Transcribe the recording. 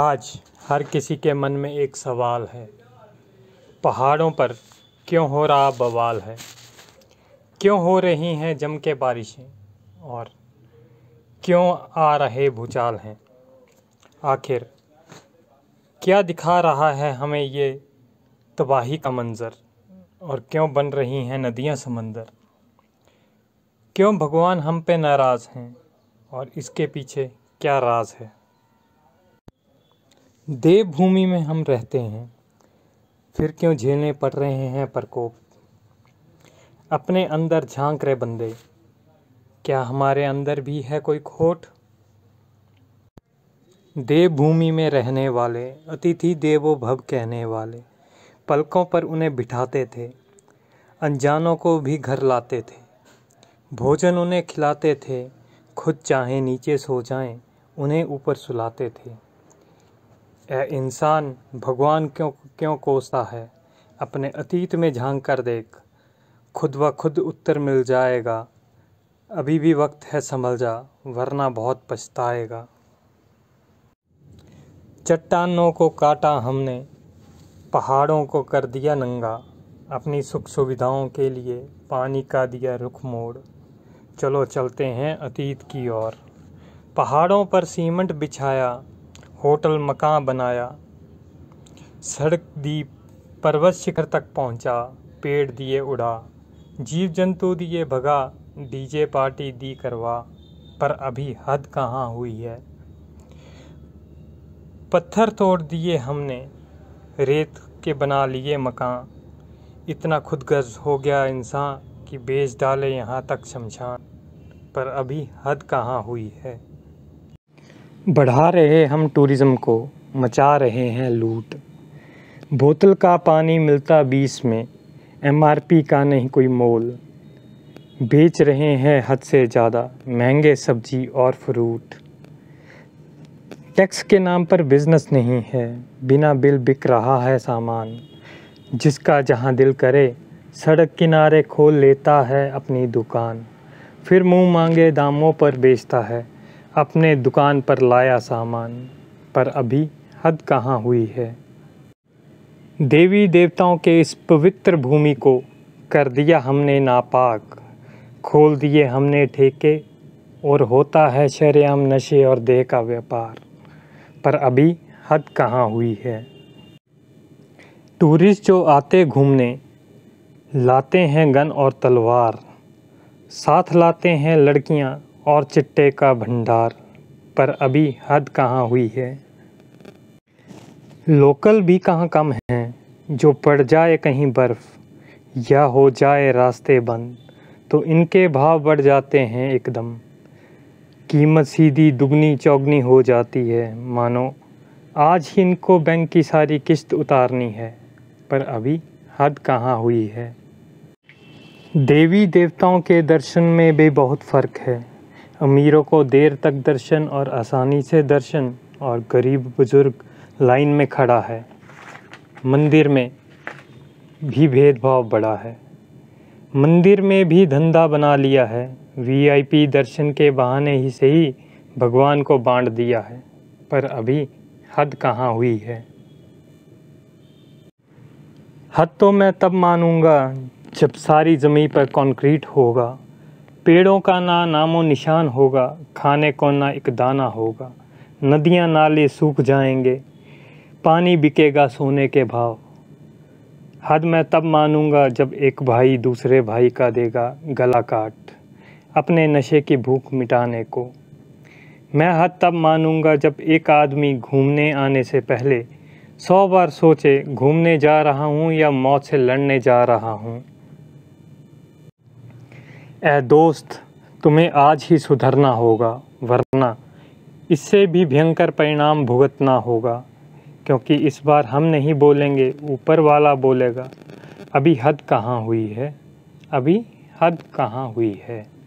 आज हर किसी के मन में एक सवाल है पहाड़ों पर क्यों हो रहा बवाल है क्यों हो रही हैं जम के बारिशें और क्यों आ रहे भूचाल हैं आखिर क्या दिखा रहा है हमें ये तबाही का मंज़र और क्यों बन रही हैं नदियां समंदर क्यों भगवान हम पे नाराज़ हैं और इसके पीछे क्या राज है देवभूमि में हम रहते हैं फिर क्यों झेलने पड़ रहे हैं प्रकोप अपने अंदर झांक रहे बंदे क्या हमारे अंदर भी है कोई खोट देवभूमि में रहने वाले अतिथि देवो भव कहने वाले पलकों पर उन्हें बिठाते थे अनजानों को भी घर लाते थे भोजन उन्हें खिलाते थे खुद चाहे नीचे सो जाएं उन्हें ऊपर सुलाते थे इंसान भगवान क्यों क्यों कोसता है अपने अतीत में झांक कर देख खुद ब खुद उत्तर मिल जाएगा अभी भी वक्त है संभल जा वरना बहुत पछताएगा चट्टानों को काटा हमने पहाड़ों को कर दिया नंगा अपनी सुख सुविधाओं के लिए पानी का दिया रुख मोड़ चलो चलते हैं अतीत की ओर पहाड़ों पर सीमेंट बिछाया होटल मकान बनाया सड़क दी पर्वत शिखर तक पहुंचा पेड़ दिए उड़ा जीव जंतु दिए भगा डीजे पार्टी दी करवा पर अभी हद कहाँ हुई है पत्थर तोड़ दिए हमने रेत के बना लिए मकान इतना खुदगर्ज हो गया इंसान कि बेच डाले यहाँ तक शमशान पर अभी हद कहाँ हुई है बढ़ा रहे हम टूरिज़्म को मचा रहे हैं लूट बोतल का पानी मिलता बीस में एमआरपी का नहीं कोई मोल बेच रहे हैं हद से ज़्यादा महंगे सब्जी और फ्रूट टैक्स के नाम पर बिजनेस नहीं है बिना बिल बिक रहा है सामान जिसका जहां दिल करे सड़क किनारे खोल लेता है अपनी दुकान फिर मुंह मांगे दामों पर बेचता है अपने दुकान पर लाया सामान पर अभी हद कहाँ हुई है देवी देवताओं के इस पवित्र भूमि को कर दिया हमने नापाक खोल दिए हमने ठेके और होता है शरेआम नशे और देह का व्यापार पर अभी हद कहाँ हुई है टूरिस्ट जो आते घूमने लाते हैं गन और तलवार साथ लाते हैं लड़कियाँ और चिट्टे का भंडार पर अभी हद कहाँ हुई है लोकल भी कहाँ कम हैं जो पड़ जाए कहीं बर्फ़ या हो जाए रास्ते बंद तो इनके भाव बढ़ जाते हैं एकदम कीमत सीधी दुगनी चौगनी हो जाती है मानो आज ही इनको बैंक की सारी किस्त उतारनी है पर अभी हद कहाँ हुई है देवी देवताओं के दर्शन में भी बहुत फ़र्क है अमीरों को देर तक दर्शन और आसानी से दर्शन और गरीब बुजुर्ग लाइन में खड़ा है मंदिर में भी भेदभाव बड़ा है मंदिर में भी धंधा बना लिया है वीआईपी दर्शन के बहाने ही से ही भगवान को बांट दिया है पर अभी हद कहाँ हुई है हद तो मैं तब मानूंगा जब सारी ज़मीन पर कंक्रीट होगा पेड़ों का ना नामो निशान होगा खाने को ना एक दाना होगा नदियाँ नाले सूख जाएंगे पानी बिकेगा सोने के भाव हद मैं तब मानूंगा जब एक भाई दूसरे भाई का देगा गला काट अपने नशे की भूख मिटाने को मैं हद तब मानूंगा जब एक आदमी घूमने आने से पहले सौ बार सोचे घूमने जा रहा हूँ या मौत से लड़ने जा रहा हूँ ए दोस्त तुम्हें आज ही सुधरना होगा वरना इससे भी भयंकर परिणाम भुगतना होगा क्योंकि इस बार हम नहीं बोलेंगे ऊपर वाला बोलेगा अभी हद कहाँ हुई है अभी हद कहाँ हुई है